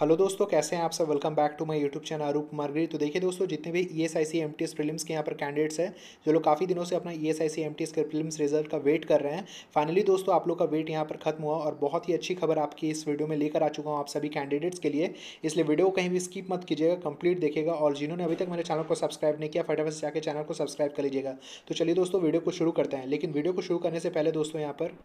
hello दोस्तों कैसे हैं आप सब welcome back to my YouTube channel अरूप मार्गरी तो देखिए दोस्तों जितने भी E S I C M T S prelims के यहाँ पर कैंडिडेट्स हैं जो लोग काफ़ी दिनों से अपना E S I C M T S के प्रीलिम्स रिजल्ट का वेट कर रहे हैं फाइनली दोस्तों आप लोग का वेट यहाँ पर खत्म हुआ और बहुत ही अच्छी खबर आपकी इस वीडियो में लेकर आ चुका हूँ आप सभी कैंडिडेट्स के लिए इसलिए वीडियो कहीं भी स्किप मत कीजिएगा कंप्लीट देखेगा और जिन्होंने अभी तक मेरे चैनल को सब्सक्राइब नहीं किया फटाफट जाकर चैनल को सब्सक्राइब कर लीजिएगा तो चलिए दोस्तों वीडियो को शुरू करते हैं लेकिन वीडियो को शुरू करने से पहले दोस्तों यहाँ पर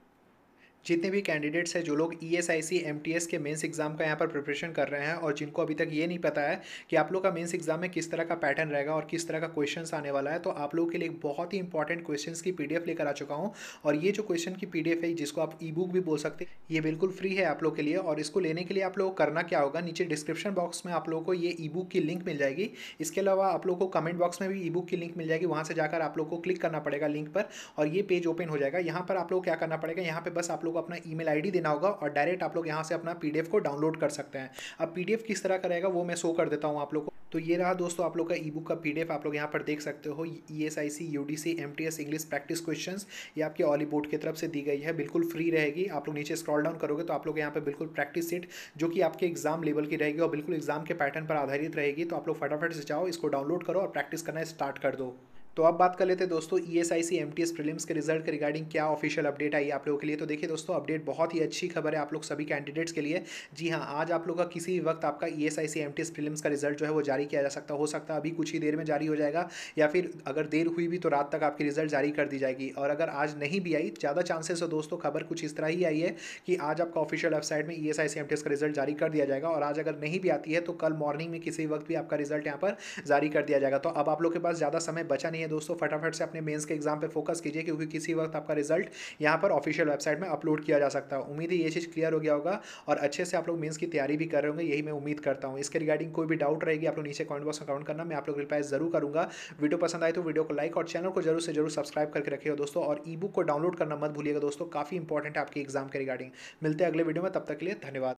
जितने भी कैंडिडेट्स हैं जो लोग E S I C M T S के मेन्स एग्ज़ाम का यहाँ पर प्रिपरेशन कर रहे हैं और जिनको अभी तक ये नहीं पता है कि आप लोग का मेन्स एग्ज़ाम में किस तरह का पैटर्न रहेगा और किस तरह का क्वेश्चन आने वाला है तो आप लोगों के लिए बहुत ही इंपॉर्टेंट क्वेश्चन की पी डी एफ लेकर आ चुका हूँ और ये जो क्वेश्चन की पी डी एफ है जिसको आप ई बुक भी बोल सकते हैं ये बिल्कुल फ्री है आप लोग के लिए और इसको लेने के लिए आप लोग करना क्या होगा नीचे डिस्क्रिप्शन बॉक्स में आप लोगों को ये ई बुक की लिंक मिल जाएगी इसके अलावा आप लोग को कमेंट बॉक्स में भी ई बुक की लिंक मिल जाएगी वहाँ से जाकर आप लोग को क्लिक करना पड़ेगा लिंक पर और ये पेज ओपन हो जाएगा यहाँ पर आप लोग क्या करना पड़ेगा यहाँ पर बस आप लोग लोग अपना ई मेल देना होगा और डायरेक्ट आप लोग यहाँ से अपना पीडीएफ को डाउनलोड कर सकते हैं अब पीडीएफ किस तरह का रहेगा वो मैं शो कर देता हूँ आप लोग को तो ये रहा दोस्तों आप लोग का ई बुक का पी आप लोग यहाँ पर देख सकते हो E S I C U D C M T S English practice question ये आपके ऑली बोर्ड की तरफ से दी गई है बिल्कुल फ्री रहेगी आप लोग नीचे स्क्रॉल डाउन करोगे तो आप लोग यहाँ पर बिल्कुल प्रैक्टिस सीट जो कि आपके एग्जाम लेवल की रहेगी और बिल्कुल एग्जाम के पैटर्न पर आधारित रहेगी तो आप लोग फटाफट से जाओ इसको डाउनलोड करो और प्रैक्टिस करना स्टार्ट कर दो तो अब बात कर लेते हैं दोस्तों E S I C M T S prelims के रिजल्ट के रिगार्डिंग क्या ऑफिशियल अपडेट आई आप लोगों के लिए तो देखिए दोस्तों अपडेट बहुत ही अच्छी खबर है आप लोग सभी कैंडिडेट्स के लिए जी हाँ आज आप लोग का किसी भी वक्त आपका E S I C M T S prelims का रिजल्ट जो है वो जारी किया जा सकता हो सकता है अभी कुछ ही देर में जारी हो जाएगा या फिर अगर देर हुई भी तो रात तक आपकी रिजल्ट जारी कर दी जाएगी और अगर आज नहीं भी आई ज़्यादा चांसेस है दोस्तों खबर कुछ इस तरह ही आई है कि आज आपका ऑफिशियल वेबसाइट में E S I C M T S का रिजल्ट जारी कर दिया जाएगा और आज अगर नहीं भी आती है तो कल मॉर्निंग में किसी वक्त भी आपका रिजल्ट यहाँ पर जारी कर दिया जाएगा तो अब आप लोग के पास ज़्यादा समय बचा नहीं नहीं है दोस्तों फटाफट से अपने मेंस के एग्जाम पे फोकस कीजिए क्योंकि किसी वक्त आपका रिजल्ट यहाँ पर ऑफिशियल वेबसाइट में अपलोड किया जा सकता है उम्मीद है ये चीज़ क्लियर हो गया होगा और अच्छे से आप लोग मेन्स की तैयारी भी कर रहे होंगे यही मैं उम्मीद करता हूँ इसके रिगार्डिंग कोई भी डाउट रहेगी आप लोग नीचे कॉमेंट बॉक्स में कमेंट करना मैं आप लोग रिप्लाई जरूर करूँगा वीडियो पसंद आए तो वीडियो को लाइक और चैनल को जरूर से जरूर सब्सक्राइब करके रखिएगा दोस्तों और ई को डाउनलोड करना मत भूलिएगा दोस्तों काफ़ी इंपॉर्टेंट है आपके एग्जाम के रिगार्डिंग मिलते हैं अगले वीडियो में तब तक के लिए धन्यवाद